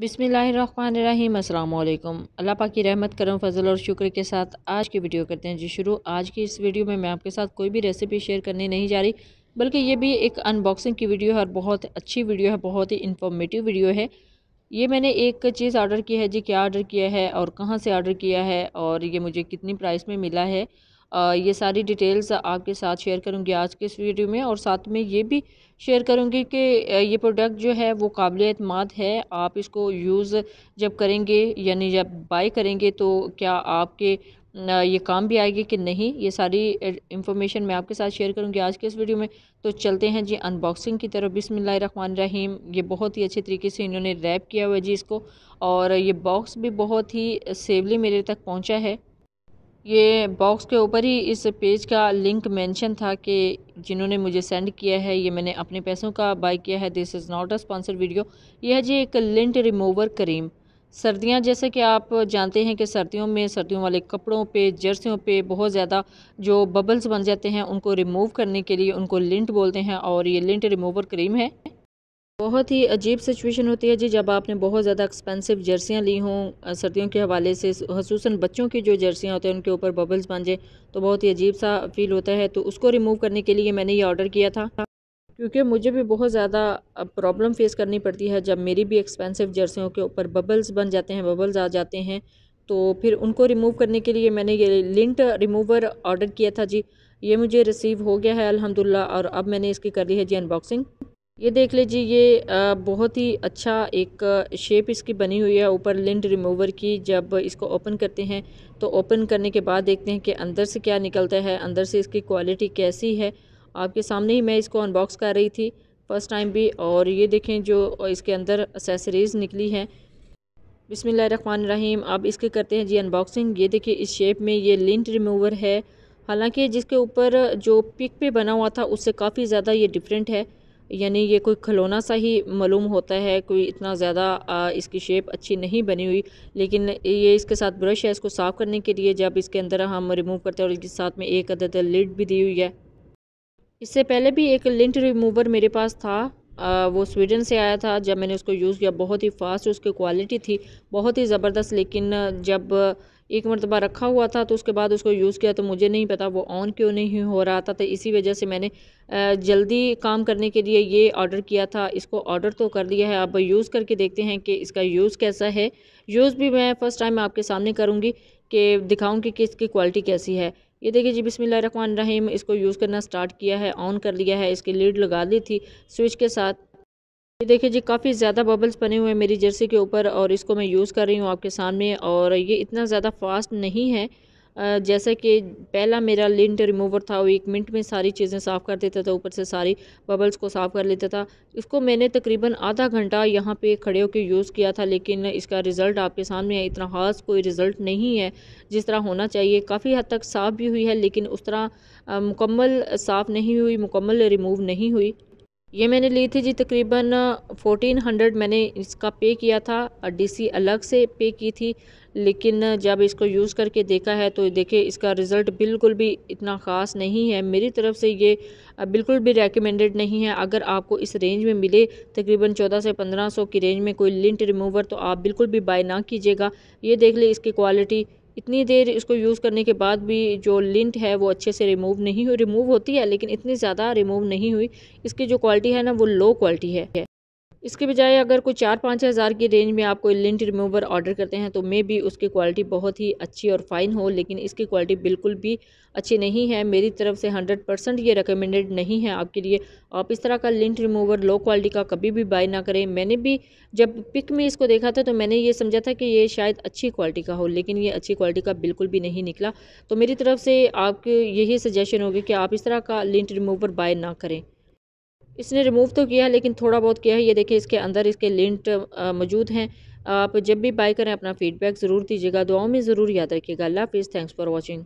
बिसमीम अल्लाह पाक की रहमत करम फजल और शुक्र के साथ आज की वीडियो करते हैं जी शुरू आज की इस वीडियो में मैं आपके साथ कोई भी रेसिपी शेयर करने नहीं जा रही बल्कि ये भी एक अनबॉक्सिंग की वीडियो है और बहुत अच्छी वीडियो है बहुत ही इन्फॉर्मेटिव वीडियो है ये मैंने एक चीज़ ऑर्डर की है जी क्या ऑर्डर किया है और कहाँ से ऑर्डर किया है और ये मुझे कितनी प्राइस में मिला है ये सारी डिटेल्स आपके साथ शेयर करूँगी आज के इस वीडियो में और साथ में ये भी शेयर करूँगी कि ये प्रोडक्ट जो है वो काबिल अतमाद है आप इसको यूज़ जब करेंगे यानी जब बाई करेंगे तो क्या आपके ये काम भी आएगी कि नहीं ये सारी इन्फॉर्मेशन मैं आपके साथ शेयर करूँगी आज के इस वीडियो में तो चलते हैं जी अनबॉक्सिंग की तरफ बिसमिल्ल रहीम ये बहुत ही अच्छे तरीके से इन्होंने रैप किया हुआ जी इसको और ये बॉक्स भी बहुत ही सेवली मेरे तक पहुँचा है ये बॉक्स के ऊपर ही इस पेज का लिंक मेंशन था कि जिन्होंने मुझे सेंड किया है ये मैंने अपने पैसों का बाय किया है this is not a sponsored video यह है जी एक लिंट रिमूवर क्रीम सर्दियां जैसे कि आप जानते हैं कि सर्दियों में सर्दियों वाले कपड़ों पे जर्सियों पे बहुत ज़्यादा जो बबल्स बन जाते हैं उनको रिमूव करने के लिए उनको लिंट बोलते हैं और ये लिंट रिमूवर क्रीम है बहुत ही अजीब सिचुएशन होती है जी जब आपने बहुत ज़्यादा एक्सपेंसिव जर्सियाँ ली हों सर्दियों के हवाले से खसूस बच्चों की जो जर्सियाँ होती हैं उनके ऊपर बबल्स बन जाए तो बहुत ही अजीब सा फील होता है तो उसको रिमूव करने के लिए मैंने ये ऑर्डर किया था क्योंकि मुझे भी बहुत ज़्यादा प्रॉब्लम फेस करनी पड़ती है जब मेरी भी एक्सपेंसिव जर्सियों के ऊपर बबल्स बन जाते हैं बबल्स आ जाते हैं तो फिर उनको रिमूव करने के लिए मैंने ये लिंट रिमूवर ऑर्डर किया था जी ये मुझे रिसीव हो गया है अल्हम्दुलिल्लाह और अब मैंने इसकी कर ली है जी अनबॉक्सिंग ये देख लीजिए ये बहुत ही अच्छा एक शेप इसकी बनी हुई है ऊपर लिंड रिमूवर की जब इसको ओपन करते हैं तो ओपन करने के बाद देखते हैं कि अंदर से क्या निकलता है अंदर से इसकी क्वालिटी कैसी है आपके सामने ही मैं इसको अनबॉक्स कर रही थी फ़र्स्ट टाइम भी और ये देखें जो इसके अंदर असेसरीज़ निकली हैं रहीम अब इसके करते हैं जी अनबॉक्सिंग ये देखिए इस शेप में ये लिंट रिमूवर है हालांकि जिसके ऊपर जो पिक पे बना हुआ था उससे काफ़ी ज़्यादा ये डिफरेंट है यानी ये कोई खिलौना सा ही मालूम होता है कोई इतना ज़्यादा इसकी शेप अच्छी नहीं बनी हुई लेकिन ये इसके साथ ब्रश है इसको साफ़ करने के लिए जब इसके अंदर हम रिमूव करते हैं और इसके साथ में एक अदद लिड भी दी हुई है इससे पहले भी एक लिंट रिमूवर मेरे पास था आ, वो स्वीडन से आया था जब मैंने उसको यूज़ किया बहुत ही फास्ट उसकी क्वालिटी थी बहुत ही ज़बरदस्त लेकिन जब एक मरतबा रखा हुआ था तो उसके बाद उसको यूज़ किया तो मुझे नहीं पता वो ऑन क्यों नहीं हो रहा था तो इसी वजह से मैंने जल्दी काम करने के लिए ये ऑर्डर किया था इसको ऑर्डर तो कर दिया है अब यूज़ करके देखते हैं कि इसका यूज़ कैसा है यूज़ भी मैं फ़र्स्ट टाइम आपके सामने करूँगी कि दिखाऊँ कि इसकी क्वालिटी कैसी है ये देखिए जी बिसमिल्ल रहीम इसको यूज़ करना स्टार्ट किया है ऑन कर लिया है इसकी लीड लगा दी थी स्विच के साथ ये देखिए जी काफ़ी ज़्यादा बबल्स बने हुए हैं मेरी जर्सी के ऊपर और इसको मैं यूज़ कर रही हूँ आपके सामने और ये इतना ज़्यादा फास्ट नहीं है जैसा कि पहला मेरा लिंट रिमूवर था वो एक मिनट में सारी चीज़ें साफ़ कर देता था ऊपर से सारी बबल्स को साफ़ कर लेता था इसको मैंने तकरीबन आधा घंटा यहाँ पे खड़े होकर यूज़ किया था लेकिन इसका रिज़ल्ट आपके सामने है इतना खास कोई रिज़ल्ट नहीं है जिस तरह होना चाहिए काफ़ी हद तक साफ़ भी हुई है लेकिन उस तरह मुकम्मल साफ़ नहीं हुई मुकम्मल रिमूव नहीं हुई ये मैंने ली थी जी तकरीबन 1400 मैंने इसका पे किया था डीसी अलग से पे की थी लेकिन जब इसको यूज़ करके देखा है तो देखे इसका रिज़ल्ट बिल्कुल भी इतना ख़ास नहीं है मेरी तरफ़ से ये बिल्कुल भी रेकमेंडेड नहीं है अगर आपको इस रेंज में मिले तकरीबन चौदह से 1500 की रेंज में कोई लिंट रिमूवर तो आप बिल्कुल भी बाय ना कीजिएगा ये देख ले इसकी क्वालिटी इतनी देर इसको यूज़ करने के बाद भी जो लिंट है वो अच्छे से रिमूव नहीं हुई रिमूव होती है लेकिन इतनी ज़्यादा रिमूव नहीं हुई इसकी जो क्वालिटी है ना वो लो क्वालिटी है इसके बजाय अगर कोई चार पाँच हज़ार की रेंज में आप कोई लिंट रिमूवर ऑर्डर करते हैं तो मे भी उसकी क्वालिटी बहुत ही अच्छी और फ़ाइन हो लेकिन इसकी क्वालिटी बिल्कुल भी अच्छी नहीं है मेरी तरफ से हंड्रेड परसेंट ये रिकमेंडेड नहीं है आपके लिए आप इस तरह का लिंट रिमूवर लो क्वालिटी का कभी भी बाय ना करें मैंने भी जब पिक में इसको देखा था तो मैंने ये समझा था कि ये शायद अच्छी क्वालिटी का हो लेकिन ये अच्छी क्वालिटी का बिल्कुल भी नहीं निकला तो मेरी तरफ से आपके यही सजेशन होगी कि आप इस तरह का लिंट रिमूवर बाय ना करें इसने रिमूव तो किया है लेकिन थोड़ा बहुत किया है ये देखिए इसके अंदर इसके लिंट मौजूद हैं आप जब भी बाय करें अपना फीडबैक ज़रूर दीजिएगा दुआओं में ज़रूर याद रखिएगा अल्लाह हाफिज़ थैंक्स फॉर वॉचिंग